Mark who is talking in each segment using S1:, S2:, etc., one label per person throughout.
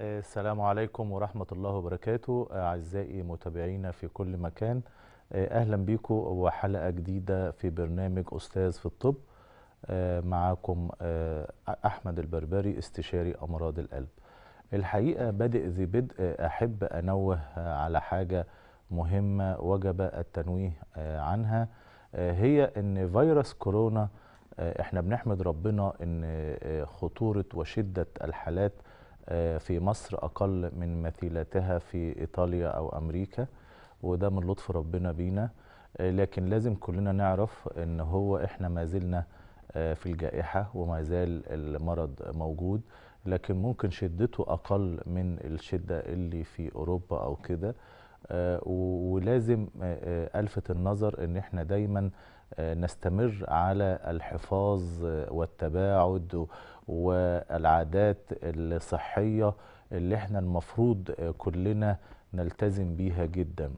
S1: السلام عليكم ورحمة الله وبركاته أعزائي متابعينا في كل مكان أهلا بيكم وحلقة جديدة في برنامج أستاذ في الطب معاكم أحمد البربري استشاري أمراض القلب الحقيقة بادئ ذي بدء أحب أنوه على حاجة مهمة وجب التنويه عنها هي أن فيروس كورونا احنا بنحمد ربنا أن خطورة وشدة الحالات آه، في مصر أقل من مثيلاتها في إيطاليا أو أمريكا وده من لطف ربنا بينا آه، لكن لازم كلنا نعرف ان هو احنا ما زلنا آه، في الجائحة وما زال المرض موجود لكن ممكن شدته أقل من الشدة اللي في أوروبا أو كده ولازم ألفت النظر ان احنا دايما نستمر على الحفاظ والتباعد والعادات الصحية اللي احنا المفروض كلنا نلتزم بيها جدا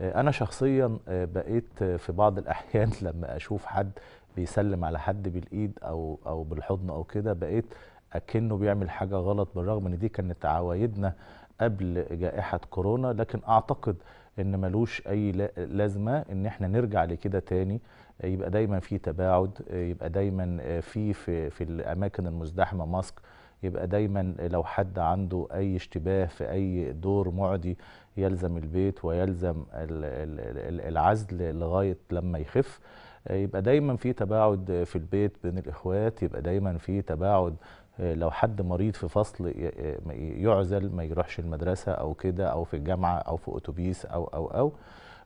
S1: انا شخصيا بقيت في بعض الاحيان لما اشوف حد بيسلم على حد بالايد او او بالحضن او كده بقيت اكنه بيعمل حاجه غلط بالرغم ان دي كانت عوايدنا قبل جائحة كورونا لكن أعتقد ان ملوش اي لازمه ان احنا نرجع لكده تاني يبقى دايما في تباعد يبقى دايما في في, في الاماكن المزدحمه ماسك يبقى دايما لو حد عنده اي اشتباه في اي دور معدي يلزم البيت ويلزم العزل لغايه لما يخف يبقى دايما في تباعد في البيت بين الاخوات يبقى دايما في تباعد آه، لو حد مريض في فصل آه، يعزل ما يروحش المدرسة أو كده أو في الجامعة أو في أتوبيس أو أو أو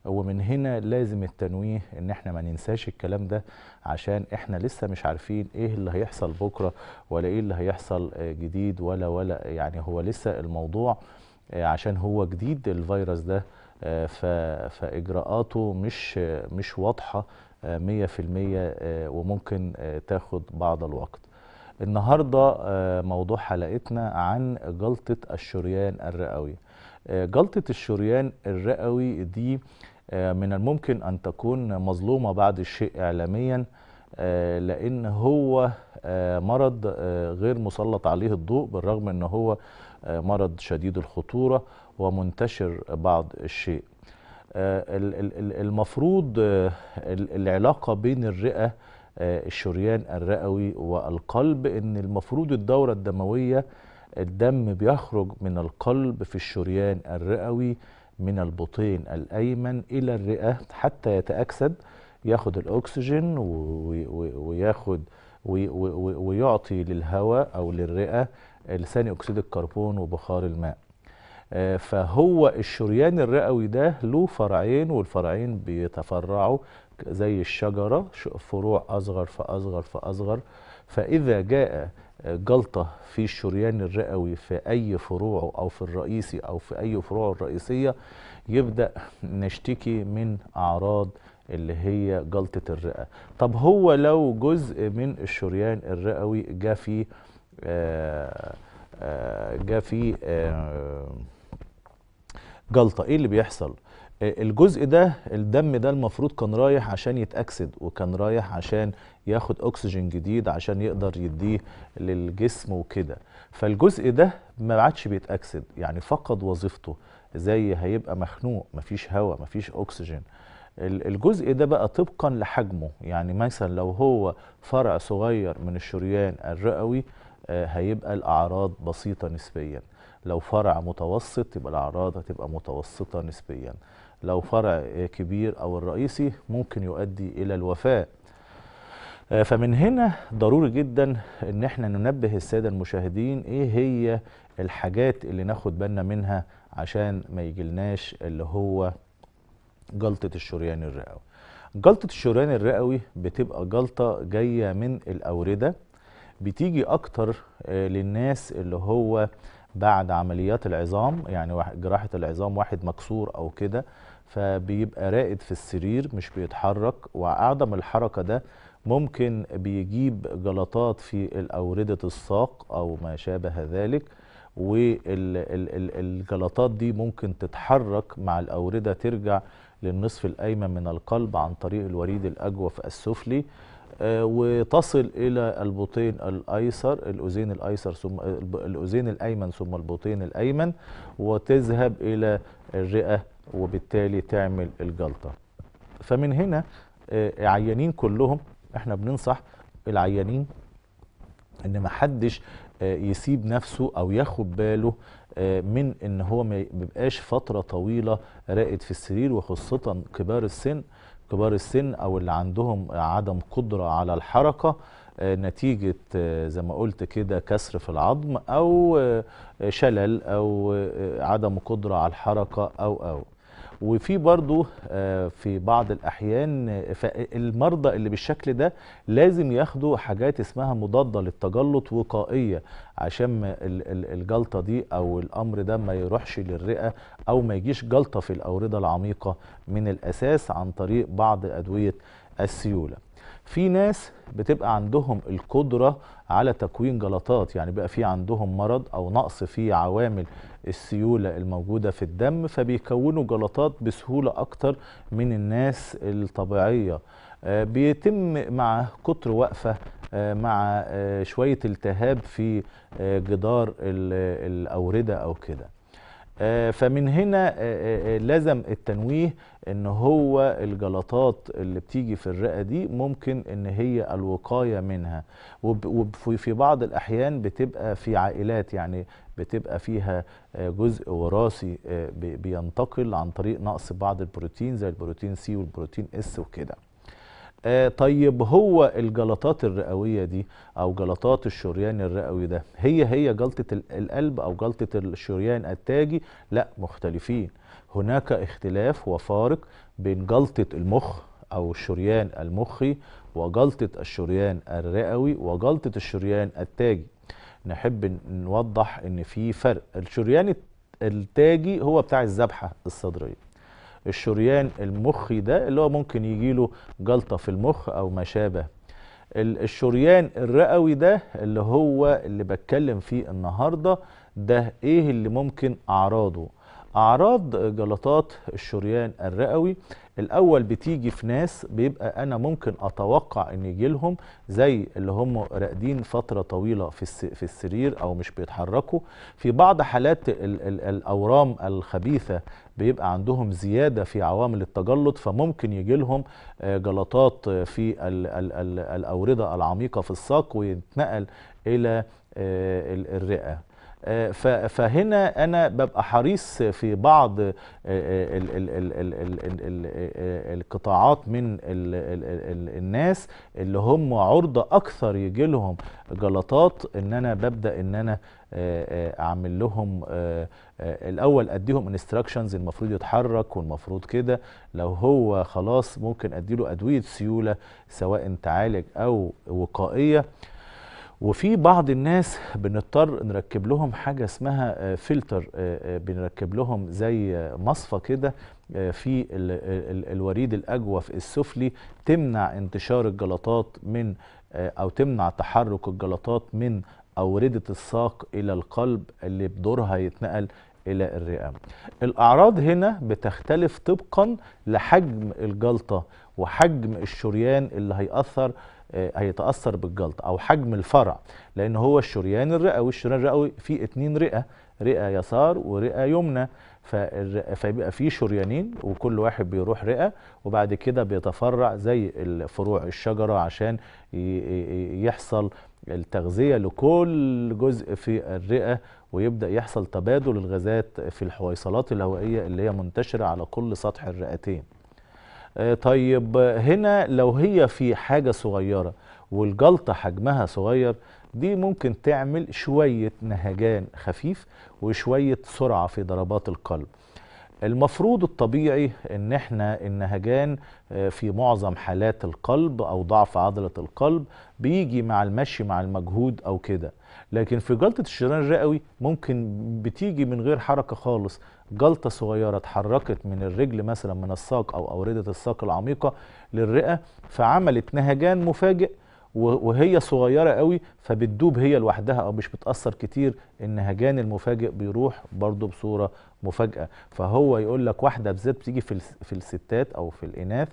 S1: ومن هنا لازم التنويه ان احنا ما ننساش الكلام ده عشان احنا لسه مش عارفين ايه اللي هيحصل بكرة ولا ايه اللي هيحصل آه، جديد ولا ولا يعني هو لسه الموضوع عشان هو جديد الفيروس ده فاجراءاته مش مش واضحه 100% وممكن تاخد بعض الوقت النهاردة آه، موضوع حلقتنا عن جلطة الشريان الرئوي آه، جلطة الشريان الرئوي دي آه، من الممكن أن تكون مظلومة بعض الشيء إعلاميا لأن هو مرض غير مسلط عليه الضوء بالرغم أن هو مرض شديد الخطورة ومنتشر بعض الشيء المفروض العلاقة بين الرئة آه، الشريان الرئوي والقلب ان المفروض الدورة الدموية الدم بيخرج من القلب في الشريان الرئوي من البطين الأيمن إلى الرئة حتى يتأكسد ياخد الأكسجين وياخد ويعطي للهواء أو للرئة ثاني أكسيد الكربون وبخار الماء آه، فهو الشريان الرئوي ده له فرعين والفرعين بيتفرعوا زي الشجرة فروع أصغر فأصغر فأصغر فإذا جاء آه، جلطة في الشريان الرئوي في أي فروعه أو في الرئيسي أو في أي فروع الرئيسية يبدأ نشتكي من أعراض اللي هي جلطة الرئة طب هو لو جزء من الشريان الرئوي جاء في آه، آه، جاء فيه جلطة إيه اللي بيحصل؟ الجزء ده الدم ده المفروض كان رايح عشان يتأكسد وكان رايح عشان ياخد أكسجين جديد عشان يقدر يديه للجسم وكده فالجزء ده ما عادش بيتأكسد يعني فقد وظيفته زي هيبقى مخنوق مفيش هواء مفيش أكسجين الجزء ده بقى طبقا لحجمه يعني مثلا لو هو فرع صغير من الشريان الرئوي آه، هيبقى الأعراض بسيطة نسبياً لو فرع متوسط يبقى الاعراض هتبقى متوسطه نسبيا لو فرع كبير أو الرئيسي ممكن يؤدي إلى الوفاة آه، فمن هنا ضروري جدا ان احنا ننبه الساده المشاهدين ايه هي الحاجات اللي ناخد بالنا منها عشان ما يجيلناش اللي هو جلطه الشريان الرئوي جلطه الشريان الرئوي بتبقى جلطه جايه من الاورده بتيجي اكتر آه، للناس اللي هو بعد عمليات العظام يعني جراحه العظام واحد مكسور او كده فبيبقى راقد في السرير مش بيتحرك وعدم الحركة ده ممكن بيجيب جلطات في الأوردة الساق أو ما شابه ذلك والجلطات دي ممكن تتحرك مع الأوردة ترجع للنصف الأيمن من القلب عن طريق الوريد الأجوف السفلي آه، وتصل إلى البطين الأيسر الأذين الأيسر ثم الأذين الأيمن ثم البطين الأيمن وتذهب إلى الرئة وبالتالي تعمل الجلطة فمن هنا آه، عيانين كلهم احنا بننصح العيانين ان محدش آه، يسيب نفسه او ياخد باله آه، من ان هو ما بيبقاش فتره طويله راقد في السرير وخاصه كبار السن كبار السن او اللي عندهم عدم قدره على الحركه نتيجه زي ما قلت كده كسر في العظم او شلل او عدم قدره على الحركه او او وفي برضو آه، في بعض الأحيان المرضى اللي بالشكل ده لازم ياخدوا حاجات اسمها مضادة للتجلط وقائية عشان الجلطة دي أو الأمر ده ما يروحش للرئة أو ما يجيش جلطة في الأوردة العميقة من الأساس عن طريق بعض أدوية السيولة في ناس بتبقى عندهم القدرة على تكوين جلطات يعني بقى في عندهم مرض أو نقص في عوامل السيولة الموجودة في الدم فبيكونوا جلطات بسهولة أكتر من الناس الطبيعية آه، بيتم مع كتر وقفة آه، مع آه، شوية التهاب في جدار الأوردة أو كده آه، فمن هنا آه، آه، لزم التنويه ان هو الجلطات اللي بتيجي في الرئه دي ممكن ان هي الوقايه منها وفي بعض الاحيان بتبقى في عائلات يعني بتبقى فيها جزء وراثي بينتقل عن طريق نقص بعض البروتين زي البروتين سي والبروتين اس وكده آه طيب هو الجلطات الرئوية دي أو جلطات الشريان الرئوي ده هي هي جلطة القلب أو جلطة الشريان التاجي لا مختلفين هناك اختلاف وفارق بين جلطة المخ أو الشريان المخي وجلطة الشريان الرئوي وجلطة الشريان التاجي نحب نوضح ان في فرق الشريان التاجي هو بتاع الذبحة الصدرية الشريان المخي ده اللي هو ممكن يجي له جلطه في المخ او ما شابه الشريان الرئوي ده اللي هو اللي بتكلم فيه النهارده ده ايه اللي ممكن اعراضه اعراض جلطات الشريان الرئوي الاول بتيجي في ناس بيبقى انا ممكن اتوقع ان يجي لهم زي اللي هم راقدين فتره طويله في في السرير او مش بيتحركوا في بعض حالات الـ الـ الاورام الخبيثه بيبقى عندهم زياده في عوامل التجلط فممكن يجي لهم آه، جلطات في الـ الـ الـ الاورده العميقه في الساق ويتنقل الى آه، الرئه فهنا انا ببقى حريص في بعض القطاعات من الناس اللي هم عرضه اكثر يجي لهم جلطات ان انا ببدا ان انا اعمل لهم الاول اديهم انستراكشنز المفروض يتحرك والمفروض كده لو هو خلاص ممكن اديله ادويه سيوله سواء تعالج او وقائيه وفي بعض الناس بنضطر نركب لهم حاجة اسمها آه، فلتر آه، آه، بنركب لهم زي مصفى كده في الوريد الأجوف السفلي تمنع انتشار الجلطات من أو تمنع تحرك الجلطات من أوردة الساق إلى القلب اللي بدورها يتنقل إلى الرئام الأعراض هنا بتختلف طبقا لحجم الجلطة وحجم الشريان اللي هيأثر آه، هيتاثر بالجلطه او حجم الفرع لان هو الشريان الرئوي الشريان الرئوي فيه اتنين رئه رئه يسار ورئه يمنى فبيبقى فيه شريانين وكل واحد بيروح رئه وبعد كده بيتفرع زي فروع الشجره عشان يحصل التغذيه لكل جزء في الرئه ويبدا يحصل تبادل الغازات في الحويصلات الهوائيه اللي هي منتشره على كل سطح الرئتين آه، طيب هنا لو هي في حاجة صغيرة والجلطة حجمها صغير دي ممكن تعمل شوية نهجان خفيف وشوية سرعة في ضربات القلب المفروض الطبيعي ان احنا النهجان آه، في معظم حالات القلب او ضعف عضلة القلب بيجي مع المشي مع المجهود او كده لكن في جلطة الشريان الرئوي ممكن بتيجي من غير حركة خالص جلطه صغيره اتحركت من الرجل مثلا من الساق او اورده الساق العميقه للرئه فعملت نهجان مفاجئ وهي صغيره قوي فبتدوب هي لوحدها او مش بتاثر كتير النهجان المفاجئ بيروح برده بصوره مفاجاه فهو يقول لك واحده بالذات بتيجي في في الستات او في الاناث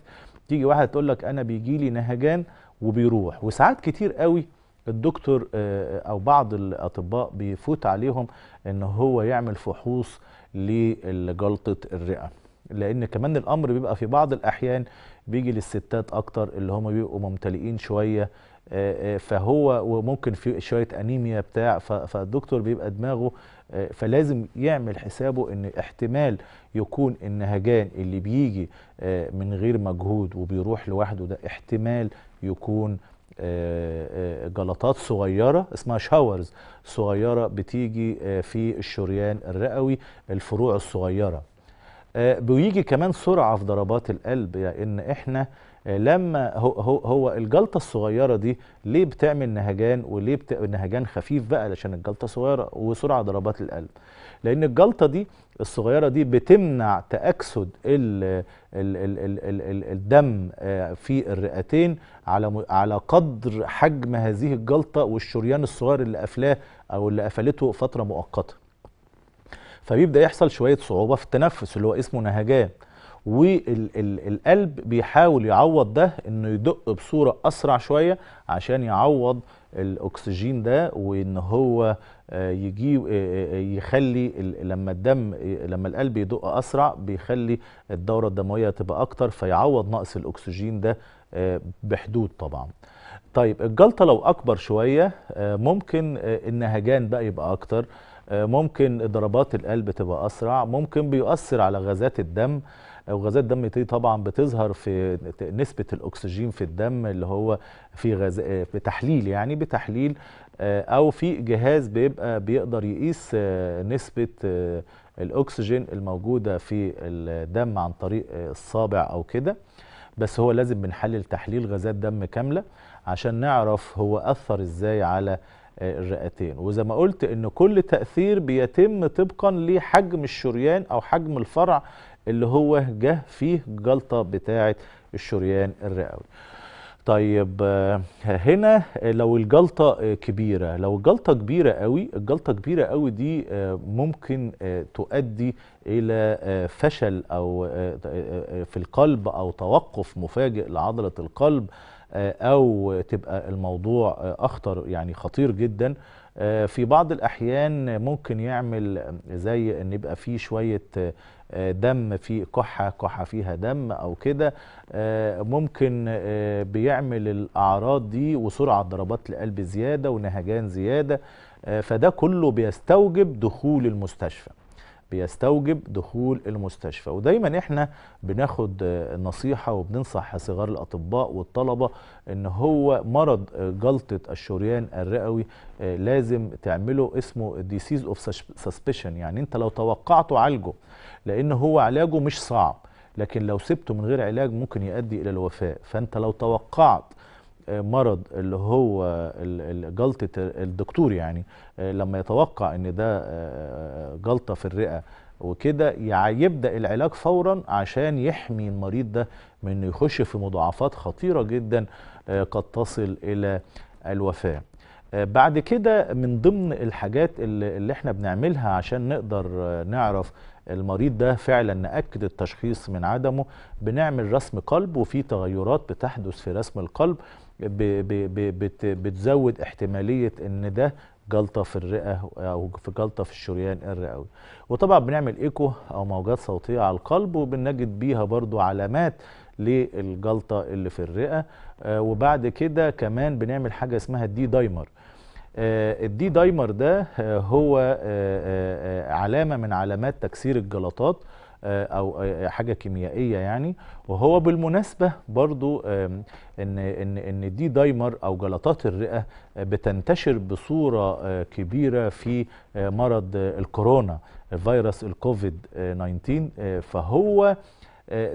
S1: تيجي واحده تقول لك انا بيجي لي نهجان وبيروح وساعات كتير قوي الدكتور او بعض الاطباء بيفوت عليهم ان هو يعمل فحوص لجلطه الرئه لان كمان الامر بيبقى في بعض الاحيان بيجي للستات اكتر اللي هم بيبقوا ممتلئين شويه آه، آه، فهو وممكن في شويه انيميا بتاع فالدكتور بيبقى دماغه آه، فلازم يعمل حسابه ان احتمال يكون النهجان اللي بيجي من غير مجهود وبيروح لوحده ده احتمال يكون آه، آه، جلطات صغيره اسمها شاورز صغيره بتيجي آه، في الشريان الرئوي الفروع الصغيره بيجي كمان سرعه في ضربات القلب لان يعني احنا لما هو, هو, هو الجلطه الصغيره دي ليه بتعمل نهجان وليه بت... نهجان خفيف بقى علشان الجلطه صغيره وسرعه ضربات القلب لان الجلطه دي الصغيره دي بتمنع تاكسد ال ال ال ال ال ال الدم آه، في الرئتين على على قدر حجم هذه الجلطه والشريان الصغير اللي قفلاه او اللي قفلته فتره مؤقته فبيبدا يحصل شويه صعوبه في التنفس اللي هو اسمه نهجان والقلب بيحاول يعوض ده انه يدق بصوره اسرع شويه عشان يعوض الاكسجين ده وان هو آه، يجي آه، آه، يخلي لما الدم لما القلب يدق اسرع بيخلي الدوره الدمويه تبقى اكتر فيعوض نقص الاكسجين ده بحدود طبعا طيب الجلطه لو اكبر شويه ممكن النهجان بقى يبقى اكتر ممكن ضربات القلب تبقى اسرع ممكن بيؤثر على غازات الدم وغازات الدم دي طبعا بتظهر في نسبه الاكسجين في الدم اللي هو في غاز بتحليل يعني بتحليل آه، او في جهاز بيبقى بيقدر يقيس آه، نسبه آه، الاكسجين الموجوده في الدم عن طريق الصابع او كده بس هو لازم بنحلل تحليل غازات دم كامله عشان نعرف هو اثر ازاي على الرئتين وزي ما قلت ان كل تاثير بيتم طبقا لحجم الشريان او حجم الفرع اللي هو جه فيه جلطه بتاعه الشريان الرئوي طيب آه، هنا لو الجلطة آه، كبيرة لو الجلطة كبيرة قوي الجلطة كبيرة قوي دي آه، ممكن تؤدي إلى فشل أو في القلب أو توقف مفاجئ لعضلة القلب أو تبقى الموضوع أخطر يعني خطير جداً في بعض الاحيان ممكن يعمل زي ان يبقى فيه شويه آه، دم في كحه كحه فيها دم او كده آه، ممكن آه، بيعمل الاعراض دي وسرعه ضربات القلب زياده ونهجان زياده فده كله بيستوجب دخول المستشفى بيستوجب دخول المستشفى ودايما احنا بناخد نصيحة وبننصح صغار الأطباء والطلبة ان هو مرض جلطة الشريان الرئوي آه، لازم تعمله اسمه disease of suspicion يعني انت لو توقعته عالجه لان هو علاجه مش صعب لكن لو سبته من غير علاج ممكن يؤدي الى الوفاة فانت لو توقعت مرض اللي هو جلطه الدكتور يعني آه، لما يتوقع ان ده آه، آه، جلطه في الرئه وكده يبدا العلاج فورا عشان يحمي المريض ده من انه يخش في مضاعفات خطيره جدا قد تصل الى الوفاه بعد كده من ضمن الحاجات اللي, اللي احنا بنعملها عشان نقدر نعرف المريض ده فعلا نأكد التشخيص من عدمه بنعمل رسم قلب وفي تغيرات بتحدث في رسم القلب بتزود احتماليه ان ده جلطه في الرئه او في جلطه في الشريان الرئوي وطبعا بنعمل ايكو او موجات صوتيه على القلب وبنجد بيها برضو علامات للجلطه اللي في الرئه آه، وبعد كده كمان بنعمل حاجه اسمها الدي دايمر آه، الدي دايمر ده هو آه، علامه من علامات تكسير الجلطات آه، او آه، حاجه كيميائيه يعني وهو بالمناسبه برضو ان ان ان دي دايمر او جلطات الرئه آه، بتنتشر بصوره كبيره في مرض الكورونا فيروس الكوفيد 19 فهو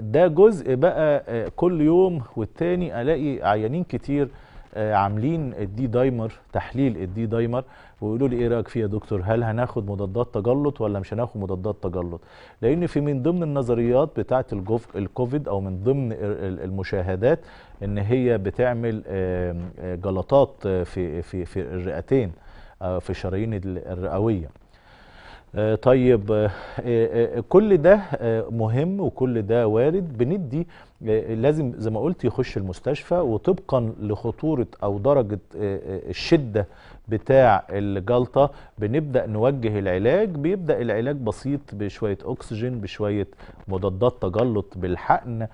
S1: ده جزء بقى كل يوم والتاني الاقي عيانين كتير آه، عاملين الدي دايمر تحليل الدي دايمر ويقولوا لي ايه رايك فيها يا دكتور هل هناخد مضادات تجلط ولا مش هناخد مضادات تجلط لان في من ضمن النظريات بتاعه الكوفيد او من ضمن المشاهدات ان هي بتعمل آه، جلطات في في في الرئتين آه، في الشرايين الرئويه آه، طيب آه، آه، كل ده مهم وكل ده وارد بندي لازم زي ما قلت يخش المستشفى وطبقا لخطورة أو درجة الشدة بتاع الجلطة بنبدأ نوجه العلاج بيبدأ العلاج بسيط بشوية أكسجين بشوية مضادات تجلط بالحقن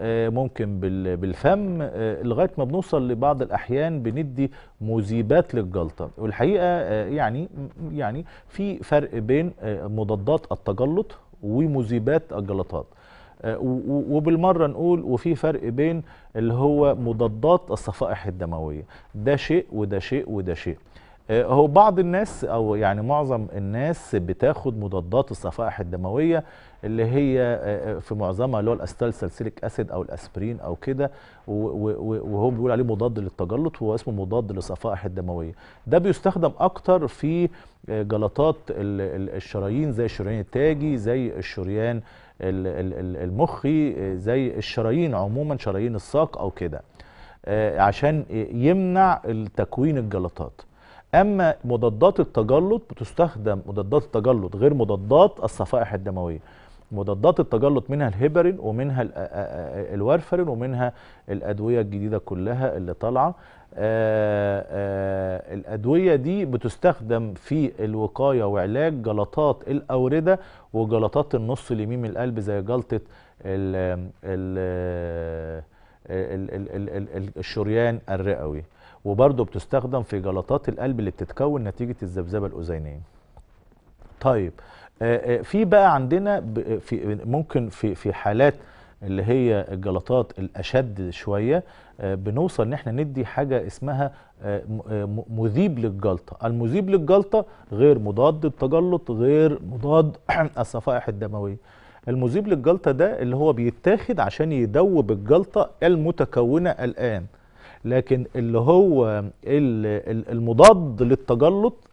S1: آه، ممكن بالفم آه، لغايه ما بنوصل لبعض الاحيان بندي مذيبات للجلطه والحقيقه آه، يعني يعني في فرق بين مضادات التجلط ومذيبات الجلطات وبالمرة نقول وفي فرق بين اللي هو مضادات الصفائح الدموية ده شيء وده شيء وده شيء هو بعض الناس او يعني معظم الناس بتاخد مضادات الصفائح الدموية اللي هي آه، آه، في معظمها اللي هو الاستال سلسلك اسيد او الاسبرين او كده وهو بيقول عليه مضاد للتجلط وهو اسمه مضاد للصفائح الدمويه ده بيستخدم اكتر في آه، جلطات الشرايين زي الشريان التاجي زي الشريان المخي زي الشرايين عموما شرايين الساق او كده عشان يمنع تكوين الجلطات اما مضادات التجلط بتستخدم مضادات التجلط غير مضادات الصفائح الدمويه مضادات التجلط منها الهيبرين ومنها الوارفرين ومنها الادويه الجديده كلها اللي طالعه آه، آه، الادويه دي بتستخدم في الوقايه وعلاج جلطات الاورده وجلطات النص اليمين من القلب زي جلطه الـ الـ الشريان الرئوي وبرده بتستخدم في جلطات القلب اللي بتتكون نتيجه الذبذبه الاذينيه طيب آه، آه، في بقى عندنا في ممكن في في حالات اللي هي الجلطات الاشد شويه آه، بنوصل ان احنا ندي حاجه اسمها مذيب للجلطه المذيب للجلطه غير مضاد التجلط غير مضاد الصفائح الدمويه المذيب للجلطه ده اللي هو بيتاخد عشان يدوب الجلطه المتكونه الان لكن اللي هو المضاد للتجلط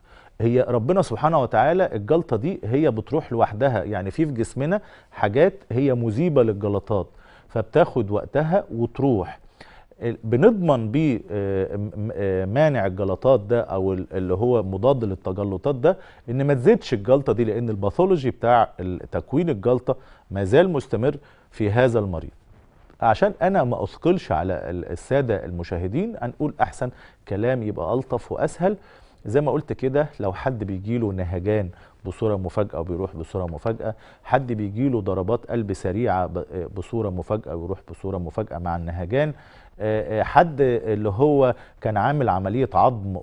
S1: هي ربنا سبحانه وتعالى الجلطة دي هي بتروح لوحدها يعني في في جسمنا حاجات هي مذيبة للجلطات فبتاخد وقتها وتروح بنضمن ب آه، آه، مانع الجلطات ده او اللي هو مضاد للتجلطات ده ان ما تزيدش الجلطه دي لان الباثولوجي بتاع تكوين الجلطه ما زال مستمر في هذا المريض عشان انا ما اثقلش على الساده المشاهدين هنقول احسن كلام يبقى الطف واسهل زي ما قلت كده لو حد بيجيله نهجان بصوره مفاجاه وبيروح بصوره مفاجاه حد بيجيله ضربات قلب سريعه بصوره مفاجاه ويروح بصوره مفاجاه مع النهجان آه، آه، حد اللي هو كان عامل عملية عظم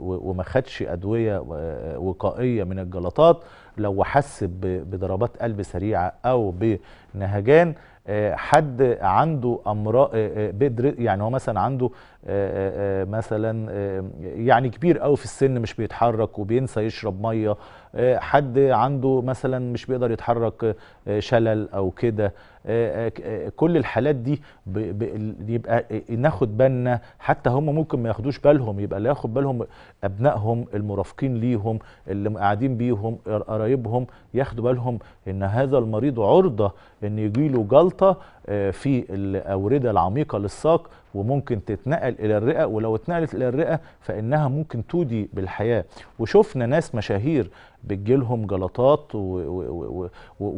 S1: وما خدش أدوية وقائية من الجلطات لو حس بضربات قلب سريعة أو بنهجان آه، حد عنده امراض يعني هو مثلا عنده مثلا يعني كبير قوي في السن مش بيتحرك وبينسى يشرب ميه آه، حد عنده مثلا مش بيقدر يتحرك آه، شلل او كده آه، كل الحالات دي يبقى ناخد بالنا حتى هم ممكن ما ياخدوش بالهم يبقى اللي ياخد بالهم ابنائهم المرافقين ليهم اللي قاعدين بيهم قرايبهم ياخدوا بالهم ان هذا المريض عرضه ان يجيله جلطه في الاورده العميقه للساق وممكن تتنقل الى الرئه ولو اتنقلت الى الرئه فانها ممكن تودي بالحياه وشفنا ناس مشاهير بتجيلهم جلطات و... و... و...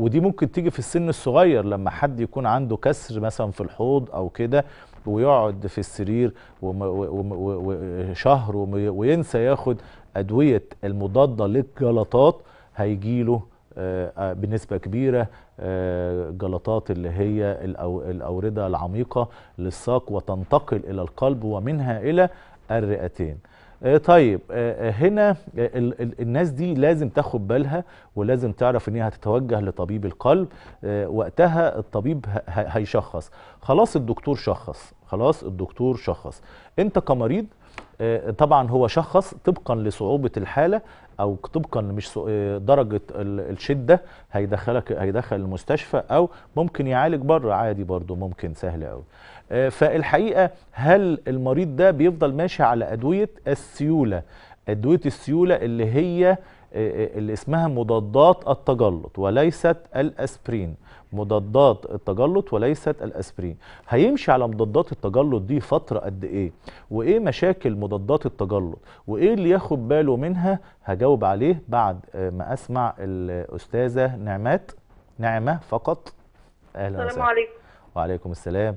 S1: ودي ممكن تيجي في السن الصغير لما حد يكون عنده كسر مثلا في الحوض او كده ويقعد في السرير وم... وشهر وينسى ياخد ادويه المضاده للجلطات هيجيله آه، آه، بنسبه كبيره جلطات اللي هي الأوردة العميقة للساق وتنتقل إلى القلب ومنها إلى الرئتين آه، طيب آه، آه، هنا الناس دي لازم تاخد بالها ولازم تعرف ان هي هتتوجه لطبيب القلب وقتها الطبيب هيشخص خلاص الدكتور شخص خلاص الدكتور شخص انت كمريض آه، طبعا هو شخص طبقا لصعوبة الحالة او طبقا مش آه، درجة الشدة هيدخلك هيدخل المستشفى او ممكن يعالج بره عادي برضه ممكن سهل قوي آه، فالحقيقة هل المريض ده بيفضل ماشي على ادوية السيولة ادوية السيولة اللي هي اللي اسمها مضادات التجلط وليست الاسبرين مضادات التجلط وليست الاسبرين هيمشي على مضادات التجلط دي فتره قد ايه وايه مشاكل مضادات التجلط وايه اللي ياخد باله منها هجاوب عليه بعد آه، ما اسمع الاستاذه نعمات نعمه فقط اهلا السلام عليكم وعليكم السلام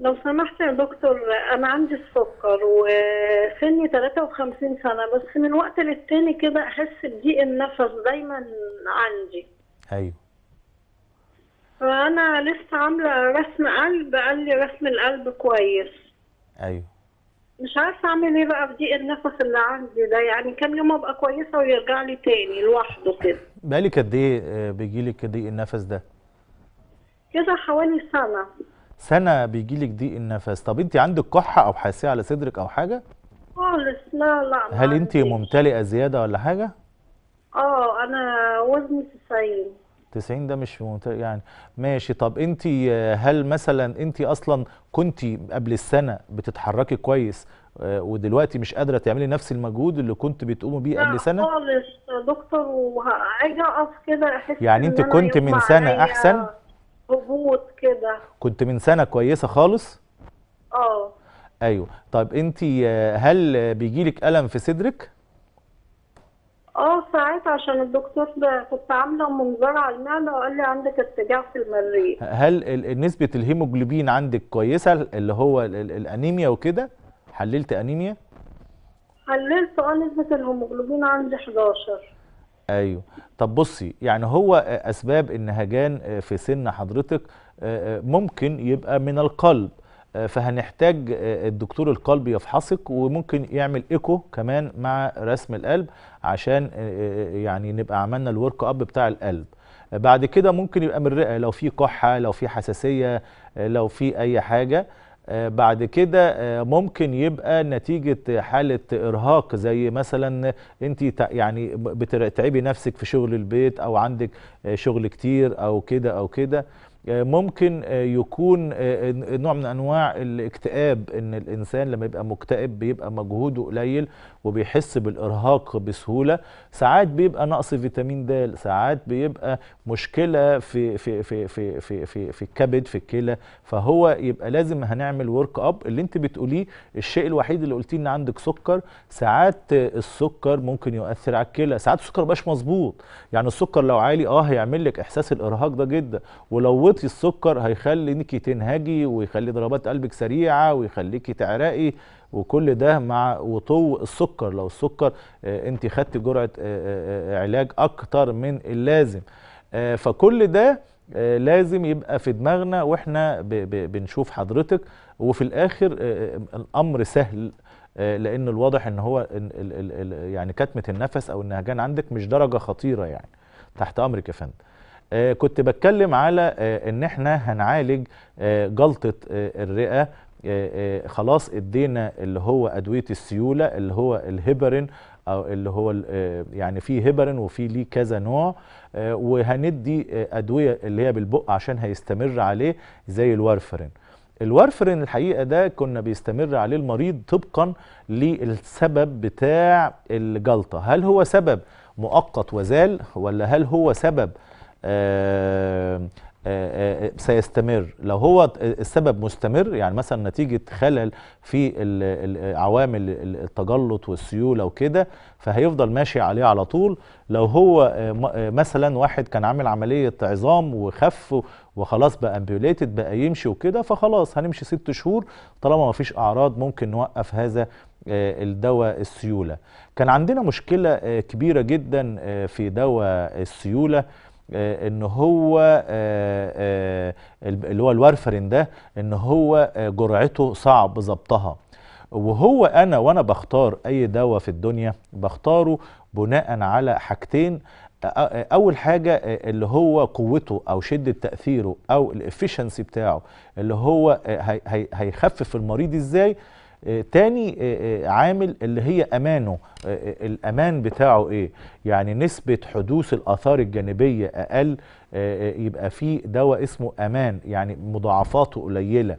S2: لو سمحت يا دكتور انا عندي السكر وسني 53 سنه بس من وقت للتاني كده احس بضيق النفس دايما عندي ايوه انا لسه عامله رسم قلب قال لي رسم القلب كويس ايوه مش عارفه اعمل ايه بقى في ضيق النفس اللي عندي ده يعني كام يوم ابقى كويسه ويرجع لي تاني لوحده كده
S1: بقالك قد ايه آه، بيجي لك ضيق النفس ده
S2: كده حوالي سنه
S1: سنه بيجي لك ضيق النفس طب انت عندك كحه او حاسه على صدرك او حاجه
S2: خالص لا لا هل
S1: انت ممتلئه زياده ولا حاجه
S2: اه انا وزني 90
S1: 90 ده مش في يعني ماشي طب انت هل مثلا انت اصلا كنت قبل السنه بتتحركي كويس آه، ودلوقتي مش قادره تعملي نفس المجهود اللي كنت بتقومي بيه قبل سنه؟ لا
S2: خالص دكتور وعايزه اقف كده احس يعني انت إن كنت من سنه احسن؟ هبوط كده
S1: كنت من سنه كويسه خالص؟ اه ايوه طب انت آه، هل بيجيلك الم في صدرك؟
S2: اه ساعات عشان الدكتور كنت عامله منظار على المعده وقال لي عندك ارتجاع في المريء
S1: هل نسبه الهيموجلوبين عندك كويسه اللي هو الانيميا وكده حللت انيميا
S2: حللت اه نسبه الهيموجلوبين عندي 11
S1: ايوه طب بصي يعني هو اسباب النهجان في سن حضرتك آه، آه، ممكن يبقى من القلب فهنحتاج الدكتور القلبي يفحصك وممكن يعمل ايكو كمان مع رسم القلب عشان آه، آه، يعني نبقى عملنا الورك اب بتاع القلب بعد كده ممكن يبقى من الرئه لو في كحه لو في حساسيه آه، لو في اي حاجه بعد كده ممكن يبقى نتيجة حالة إرهاق زي مثلا أنت يعني بتتعبي نفسك في شغل البيت أو عندك شغل كتير أو كده أو كده آه، ممكن آه، يكون آه، نوع من انواع الاكتئاب ان الانسان لما يبقى مكتئب بيبقى مجهوده قليل وبيحس بالارهاق بسهوله ساعات بيبقى نقص فيتامين د ساعات بيبقى مشكله في في في في في في, في الكبد في الكلى فهو يبقى لازم هنعمل ورك اب اللي انت بتقوليه الشيء الوحيد اللي قلتيه ان عندك سكر ساعات السكر ممكن يؤثر على الكلى ساعات السكر مش مظبوط يعني السكر لو عالي اه هيعمل لك احساس الارهاق ده جدا ولو وطي السكر هيخليكي تنهجي ويخلي ضربات قلبك سريعه ويخليكي تعرقي وكل ده مع وطو السكر لو السكر آه، انت خدت جرعه آه، آه، علاج اكتر من اللازم فكل ده لازم يبقى في دماغنا واحنا بنشوف حضرتك وفي الاخر الامر سهل لان الواضح ان هو يعني كتمه النفس او النهجان عندك مش درجه خطيره يعني تحت امرك يا فندم آه كنت بتكلم على آه ان احنا هنعالج آه جلطه الرئه آه، آه، خلاص ادينا اللي هو ادويه السيوله اللي هو الهيبرين او اللي هو آه، يعني في هيبرين وفي ليه كذا نوع وهندي ادويه اللي هي بالبق عشان هيستمر عليه زي الورفرين الورفرين الحقيقه ده كنا بيستمر عليه المريض طبقا للسبب بتاع الجلطه هل هو سبب مؤقت وزال ولا هل هو سبب آه، آه، سيستمر لو هو السبب مستمر يعني مثلا نتيجة خلل في عوامل التجلط والسيولة وكده فهيفضل ماشي عليه على طول لو هو آه، مثلا واحد كان عامل عملية عظام وخف وخلاص بقى امبيوليتد بقى يمشي وكده فخلاص هنمشي ست شهور طالما ما فيش أعراض ممكن نوقف هذا الدواء السيولة كان عندنا مشكلة كبيرة جدا في دواء السيولة آه، ان هو آه، آه، اللي هو الوارفرين ده ان هو جرعته صعب ظبطها وهو انا وانا بختار اي دواء في الدنيا بختاره بناء على حاجتين اول حاجه اللي هو قوته او شده تاثيره او الافشنسي بتاعه اللي هو هيخفف المريض ازاي آه، تاني آه، آه، عامل اللي هي امانه الامان بتاعه ايه يعني نسبه حدوث الاثار الجانبيه اقل يبقى في دواء اسمه امان يعني مضاعفاته قليله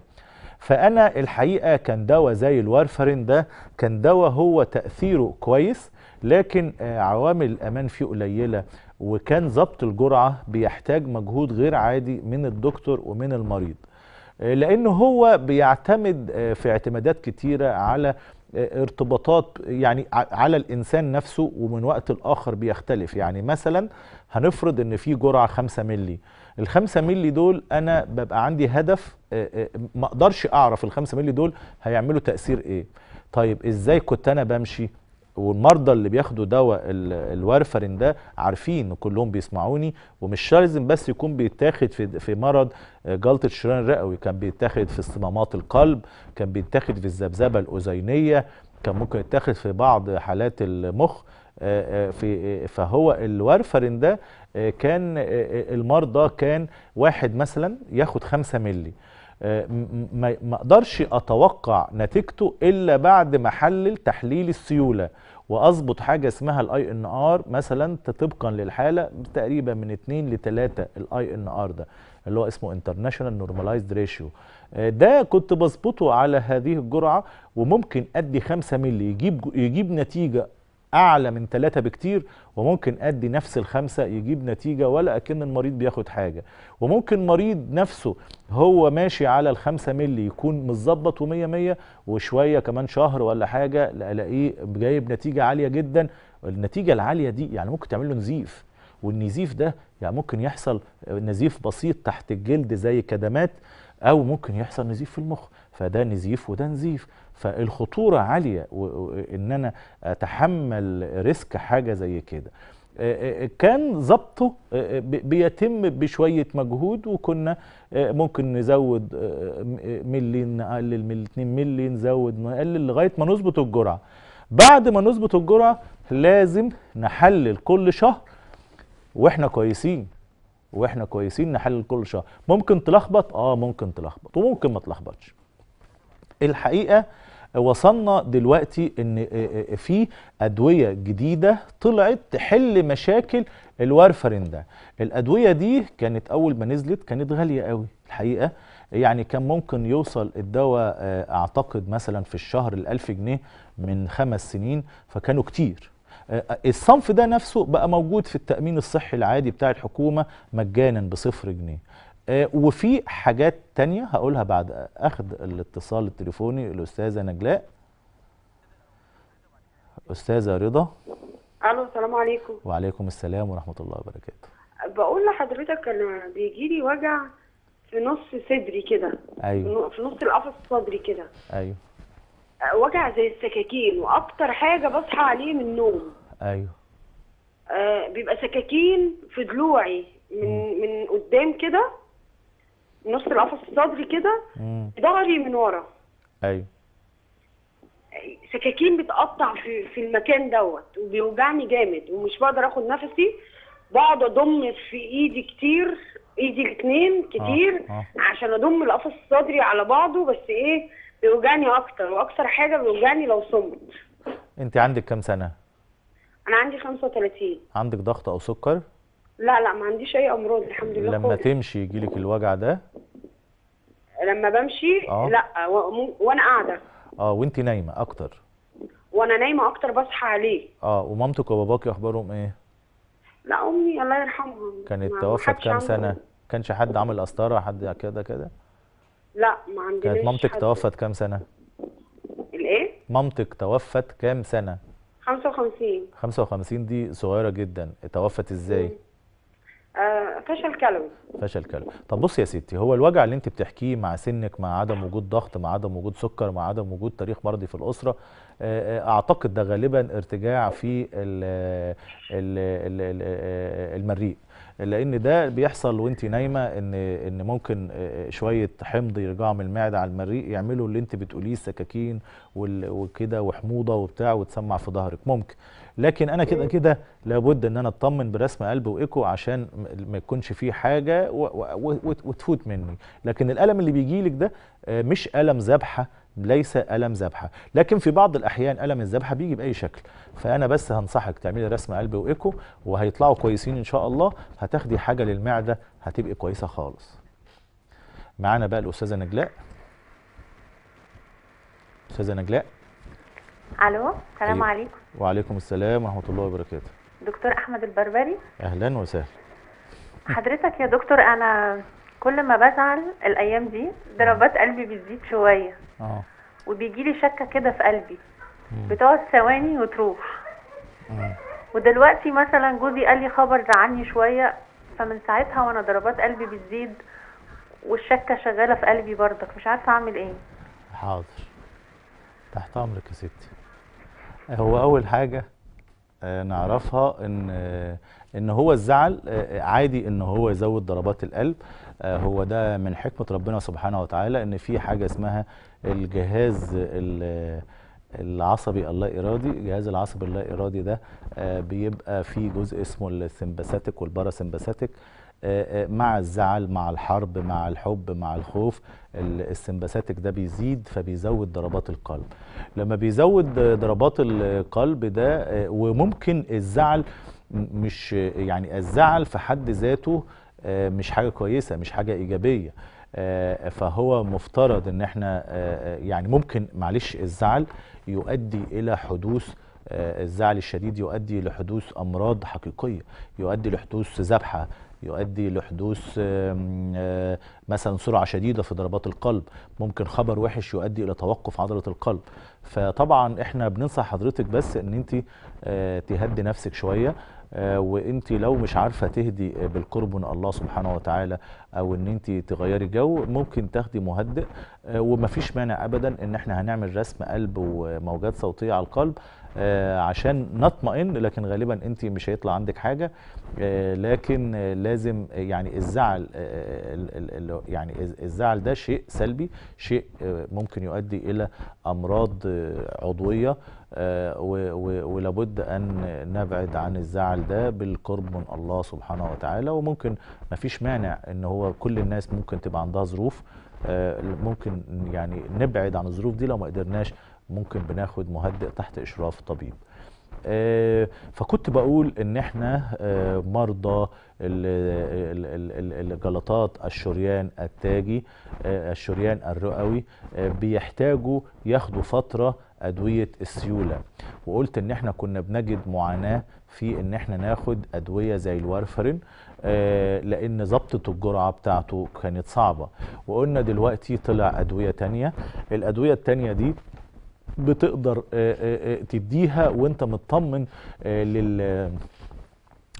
S1: فانا الحقيقه كان دواء زي الوارفرين ده كان دواء هو تاثيره كويس لكن عوامل الامان فيه قليله وكان ضبط الجرعه بيحتاج مجهود غير عادي من الدكتور ومن المريض لأنه هو بيعتمد آه، في اعتمادات كتيرة على آه، ارتباطات يعني على الإنسان نفسه ومن وقت الآخر بيختلف يعني مثلا هنفرض ان في جرعة 5 مللي ال 5 مللي دول انا ببقى عندي هدف آه، ما اقدرش اعرف ال 5 مللي دول هيعملوا تأثير ايه طيب ازاي كنت انا بمشي والمرضى اللي بياخدوا دواء الوارفرين ده عارفين كلهم بيسمعوني ومش لازم بس يكون بيتاخد في في مرض آه، جلطه الشريان الرئوي كان بيتاخد في اصطمامات القلب كان بيتاخد في الذبذبه الاذينيه كان ممكن يتاخد في بعض حالات المخ آه، آه، في فهو الوارفرين ده كان المرضى كان واحد مثلا ياخد 5 مللي ما اقدرش اتوقع نتيجته الا بعد ما حلل تحليل السيوله واظبط حاجه اسمها الاي ان ار مثلا طبقا للحاله تقريبا من 2 ل 3 الاي ان ار ده اللي هو اسمه انترناشونال نورماليزد ريشيو ده كنت بظبطه على هذه الجرعه وممكن ادي 5 مللي يجيب يجيب نتيجه اعلى من ثلاثة بكتير وممكن ادي نفس الخمسة يجيب نتيجة ولا اكن المريض بياخد حاجة وممكن مريض نفسه هو ماشي على الخمسة ملي يكون متظبط ومية مية وشوية كمان شهر ولا حاجة الاقيه جايب نتيجة عالية جدا النتيجة العالية دي يعني ممكن تعمل له نزيف والنزيف ده يعني ممكن يحصل نزيف بسيط تحت الجلد زي كدمات او ممكن يحصل نزيف في المخ فده نزيف وده نزيف فالخطورة عالية وإن انا اتحمل ريسك حاجة زي كده آه، آه، آه، كان ضبطه بيتم بشوية مجهود وكنا ممكن نزود ملي نقلل من 2 ملي نزود نقلل لغاية ما نظبط الجرعة بعد ما نظبط الجرعة لازم نحلل كل شهر واحنا كويسين واحنا كويسين نحلل كل شهر ممكن تلخبط اه ممكن تلخبط وممكن ما تلخبطش الحقيقه وصلنا دلوقتي ان آه، آه، في ادويه جديده طلعت تحل مشاكل الوارفرين ده الادويه دي كانت اول ما نزلت كانت غاليه قوي الحقيقه يعني كان ممكن يوصل الدواء آه، اعتقد مثلا في الشهر الألف جنيه من خمس سنين فكانوا كتير الصنف ده نفسه بقى موجود في التأمين الصحي العادي بتاع الحكومة مجانا بصفر جنيه آه، وفي حاجات تانية هقولها بعد أخذ الاتصال التليفوني الاستاذه نجلاء استاذه رضا
S3: الو السلام عليكم
S1: وعليكم السلام ورحمه الله وبركاته
S3: بقول لحضرتك انا بيجي لي وجع في نص صدري كده ايوه في نص القفص الصدري كده ايوه آه، وجع زي السكاكين واكتر حاجه بصحى عليه من النوم ايوه آه بيبقى سكاكين في ضلوعي من م. من قدام كده نص القفص الصدري كده ظهري من ورا ايوه سكاكين بتقطع في في المكان دوت وبيوجعني جامد ومش بقدر اخد نفسي بقعد اضم في ايدي كتير ايدي الاثنين كتير آه. آه. عشان اضم القفص الصدري على بعضه بس ايه بيوجعني اكتر واكتر حاجه بيوجعني لو صمت
S1: انت عندك كام سنه
S3: انا عندي 35
S1: عندك ضغط او سكر
S3: لا لا ما عنديش اي امراض الحمد لله لما خالص.
S1: تمشي يجيلك الوجع ده
S3: لما بمشي آه. لا و... وانا قاعده
S1: اه وانت نايمه اكتر
S3: وانا نايمه اكتر بصحى عليه
S1: اه ومامتك وباباك اخبارهم ايه
S3: لا امي الله يرحمها كانت توفت كام سنه
S1: كانش حد عامل قسطره حد كده كده
S3: لا ما عنديش كانت مامتك حد. توفت كام سنه الايه
S1: مامتك توفت كام سنه
S3: 55
S1: 55 دي صغيره جدا توفت ازاي مم.
S3: آه، فشل كلوي
S1: فشل كلوي طب بصي يا ستي هو الوجع اللي انت بتحكيه مع سنك مع عدم وجود ضغط مع عدم وجود سكر مع عدم وجود تاريخ مرضي في الاسره آه، آه، اعتقد ده غالبا ارتجاع في المريء لان ده بيحصل وانت نايمه ان ان ممكن آه، آه، شويه حمض يرجعوا من المعده على المريء يعملوا اللي انت بتقوليه سكاكين وكده وحموضه وبتاع وتسمع في ظهرك ممكن لكن انا كده كده لابد ان انا اطمن برسم قلب وايكو عشان ما يكونش فيه حاجه وتفوت مني لكن الالم اللي بيجي لك ده آه، مش الم ذبحه ليس ألم ذبحة لكن في بعض الأحيان ألم الذبحة بيجي بأي شكل فأنا بس هنصحك تعملي رسم قلب وإيكو وهيطلعوا كويسين إن شاء الله هتاخدي حاجة للمعدة هتبقي كويسة خالص معانا بقى الأستاذة نجلاء أستاذة نجلاء
S2: ألو السلام أيوة. عليكم
S1: وعليكم السلام ورحمة الله وبركاته
S2: دكتور أحمد البربري
S1: أهلا وسهلا
S2: حضرتك يا دكتور أنا كل ما بزعل الايام دي ضربات قلبي بتزيد شويه اه وبيجي لي شكه كده في قلبي بتقعد ثواني وتروح ودلوقتي مثلا جوزي قال لي خبر زعلني شويه فمن ساعتها وانا ضربات قلبي بتزيد والشكه شغاله في قلبي برضك مش عارفه
S3: اعمل ايه
S1: حاضر تحت امرك يا ستي هو اول حاجه آه، نعرفها ان آه، ان هو الزعل آه، عادي ان هو يزود ضربات القلب آه، هو ده من حكمه ربنا سبحانه وتعالى ان في حاجه اسمها الجهاز العصبي اللا ارادي الجهاز العصبي اللا ارادي ده آه، بيبقى في جزء اسمه السمباثيك والباراسمباثيك آه، مع الزعل مع الحرب مع الحب مع الخوف السمباثيك ده بيزيد فبيزود ضربات القلب لما بيزود ضربات القلب ده وممكن الزعل مش يعني الزعل في حد ذاته آه، مش حاجه كويسه مش حاجه ايجابيه آه، فهو مفترض ان احنا آه، يعني ممكن معلش الزعل يؤدي الى حدوث الزعل الشديد يؤدي لحدوث امراض حقيقيه يؤدي لحدوث ذبحه يؤدي لحدوث مثلا سرعه شديده في ضربات القلب ممكن خبر وحش يؤدي الى توقف عضله القلب فطبعا احنا بننصح حضرتك بس ان انت تهدي نفسك شويه آه، وانت لو مش عارفه تهدي بالقرب من الله سبحانه وتعالى او ان انت تغيري جو ممكن تاخدي مهدئ آه، ومفيش مانع ابدا ان احنا هنعمل رسم قلب وموجات صوتيه على القلب آه، عشان نطمئن لكن غالبا انت مش هيطلع عندك حاجه لكن لازم يعني الزعل يعني الزعل ده شيء سلبي شيء ممكن يؤدي الى امراض عضويه آه، ولابد أن نبعد عن الزعل ده بالقرب من الله سبحانه وتعالى وممكن ما فيش مانع أن هو كل الناس ممكن تبقى عندها ظروف آه، ممكن يعني نبعد عن الظروف دي لو ما قدرناش ممكن بناخد مهدئ تحت إشراف طبيب آه، فكنت بقول ان احنا مرضى الجلطات الشريان التاجي الشريان الرئوي بيحتاجوا ياخدوا فتره ادويه السيوله وقلت ان احنا كنا بنجد معاناه في ان احنا ناخد ادويه زي الوارفرين آه لان ضبطه الجرعه بتاعته كانت صعبه وقلنا دلوقتي طلع ادويه تانية الادويه التانية دي بتقدر آه آه, آه، تديها وانت مطمن آه، لل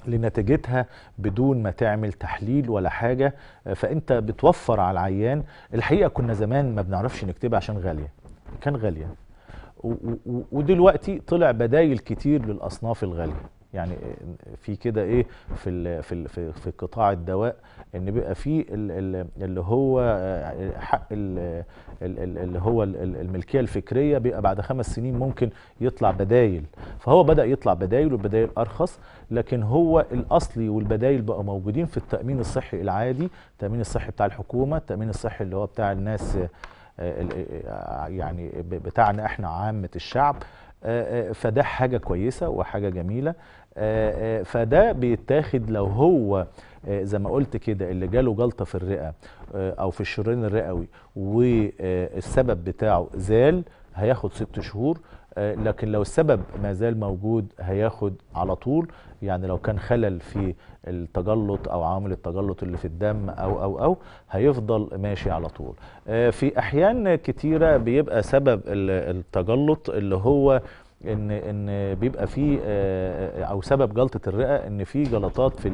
S1: لنتيجتها بدون ما تعمل تحليل ولا حاجة آه، فأنت بتوفر على العيان الحقيقة كنا زمان ما بنعرفش نكتبها عشان غالية كان غالية ودلوقتي طلع بدايل كتير للاصناف الغاليه يعني في كده ايه في في في قطاع الدواء ان بيبقى في اللي هو حق اللي هو الملكيه الفكريه بيبقى بعد خمس سنين ممكن يطلع بدايل فهو بدا يطلع بدايل والبدايل ارخص لكن هو الاصلي والبدايل بقى موجودين في التامين الصحي العادي التامين الصحي بتاع الحكومه التامين الصحي اللي هو بتاع الناس آه، آه، آه، يعني بتاعنا احنا عامه الشعب فده حاجه كويسه وحاجه جميله فده بيتاخد لو هو زي ما قلت كده اللي جاله جلطه في الرئه او في الشريان الرئوي والسبب بتاعه زال هياخد ست شهور آه، لكن لو السبب ما زال موجود هياخد على طول يعني لو كان خلل في التجلط او عوامل التجلط اللي في الدم او او او هيفضل ماشي على طول آه، في احيان كتيره بيبقى سبب التجلط اللي هو ان ان بيبقى في آه، آه، او سبب جلطه الرئه ان في جلطات في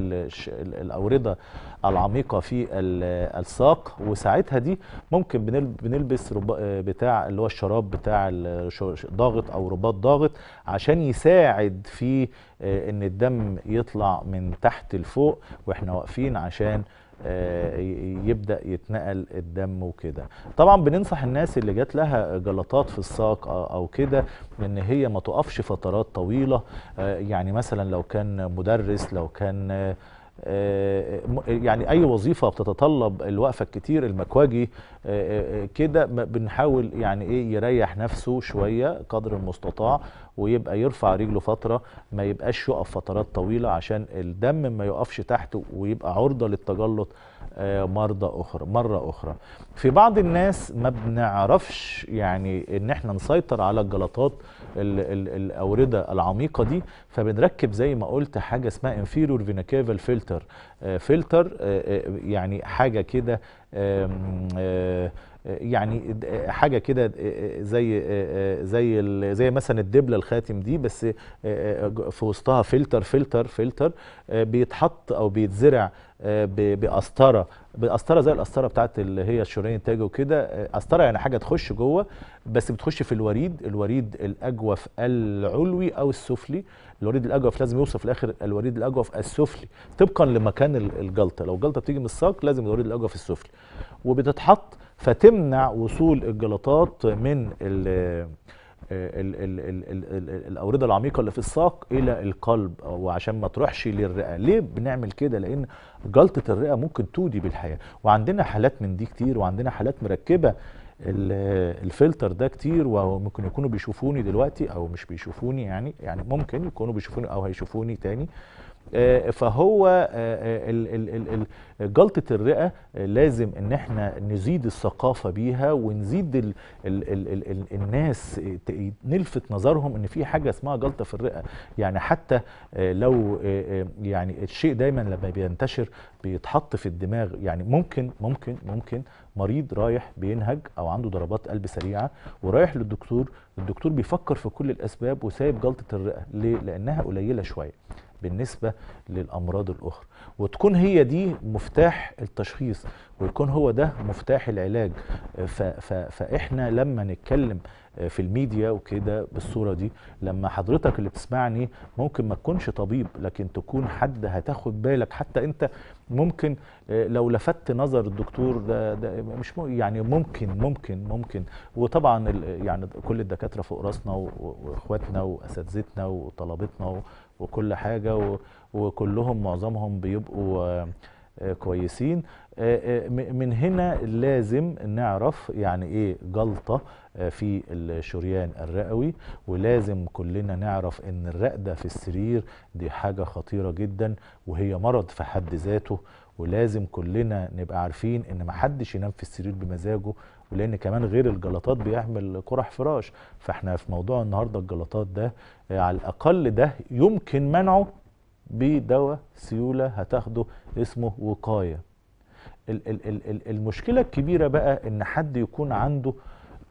S1: الاورده العميقه في آه، الساق وساعتها دي ممكن بنلبس بتاع اللي هو الشراب بتاع ضاغط او رباط ضاغط عشان يساعد في ان الدم يطلع من تحت لفوق واحنا واقفين عشان آه، يبدا يتنقل الدم وكده طبعا بننصح الناس اللي جات لها جلطات في الساق او كده ان هي ما تقفش فترات طويله آه، يعني مثلا لو كان مدرس لو كان آه، يعني اي وظيفه بتتطلب الوقفه الكتير المكواجي كده بنحاول يعني ايه يريح نفسه شويه قدر المستطاع ويبقى يرفع رجله فتره ما يبقاش يقف فترات طويله عشان الدم ما يقفش تحته ويبقى عرضه للتجلط آه، مرضى اخرى مره اخرى في بعض الناس ما بنعرفش يعني ان احنا نسيطر على الجلطات الـ الـ الاورده العميقه دي فبنركب زي ما قلت حاجه اسمها انفيرور فيناكيفال فلتر فلتر يعني حاجه كده يعني حاجه كده آه، آه، زي آه، زي زي مثلا الدبله الخاتم دي بس في وسطها فلتر فلتر فلتر بيتحط او بيتزرع بقسطره بقسطره زي القسطره بتاعت اللي هي الشرين التاج وكده قسطره يعني حاجه تخش جوه بس بتخش في الوريد الوريد الاجوف العلوي او السفلي الوريد الاجوف لازم يوصف في الاخر الوريد الاجوف السفلي طبقا لمكان الجلطه لو الجلطه بتيجي من الساق لازم الوريد الاجوف السفلي وبتتحط فتمنع وصول الجلطات من ال ال ال ال الـ الـ الاورده العميقه اللي في الساق الى القلب وعشان ما تروحش للرئه ليه بنعمل كده لان جلطه الرئه ممكن تودي بالحياه وعندنا حالات من دي كتير وعندنا حالات مركبه الفلتر ده كتير وممكن يكونوا بيشوفوني دلوقتي او مش بيشوفوني يعني يعني ممكن يكونوا بيشوفوني او هيشوفوني تاني آه، فهو آه، آه، جلطة الرئة لازم ان احنا نزيد الثقافة بيها ونزيد الـ الـ الـ الـ الناس نلفت نظرهم ان في حاجة اسمها جلطة في الرئة يعني حتى لو يعني الشيء دايما لما بينتشر بيتحط في الدماغ يعني ممكن ممكن ممكن مريض رايح بينهج او عنده ضربات قلب سريعه ورايح للدكتور الدكتور بيفكر في كل الاسباب وسايب جلطه الرئه ليه لانها قليله شويه بالنسبة للأمراض الأخرى وتكون هي دي مفتاح التشخيص ويكون هو ده مفتاح العلاج فإحنا لما نتكلم آه، في الميديا وكده بالصورة دي لما حضرتك اللي بتسمعني ممكن ما تكونش طبيب لكن تكون حد هتاخد بالك حتى انت ممكن آه، لو لفت نظر الدكتور ده, ده مش يعني ممكن ممكن ممكن وطبعا يعني كل الدكاترة فوق راسنا واخواتنا واساتذتنا وطلبتنا وكل حاجه و... وكلهم معظمهم بيبقوا آه، كويسين آه، آه، من هنا لازم نعرف يعني ايه جلطة في الشريان الرئوي ولازم كلنا نعرف ان الرقدة في السرير دي حاجة خطيرة جدا وهي مرض في حد ذاته ولازم كلنا نبقى عارفين ان محدش ينام في السرير بمزاجه ولان كمان غير الجلطات بيعمل قرح فراش فاحنا في موضوع النهارده الجلطات ده آه، على الاقل ده يمكن منعه بدواء سيوله هتاخده اسمه وقايه المشكله الكبيره بقى ان حد يكون عنده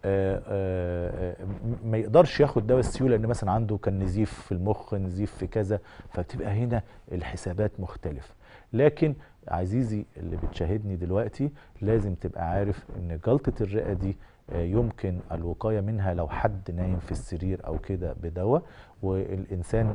S1: آه، آه، ما يقدرش ياخد دواء السيوله لان مثلا عنده كان نزيف في المخ نزيف في كذا فبتبقى هنا الحسابات مختلفه لكن عزيزي اللي بتشاهدني دلوقتي لازم تبقى عارف ان جلطة الرئة دي آه، يمكن الوقاية منها لو حد نايم في السرير او كده بدواء والانسان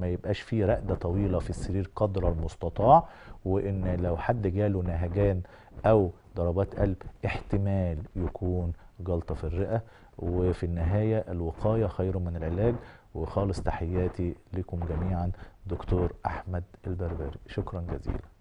S1: ما يبقاش فيه رقدة طويلة في السرير قدر المستطاع وان لو حد جاله نهجان او ضربات قلب احتمال يكون جلطة في الرئة وفي النهاية الوقاية خير من العلاج وخالص تحياتي لكم جميعا دكتور أحمد البربري شكرا جزيلا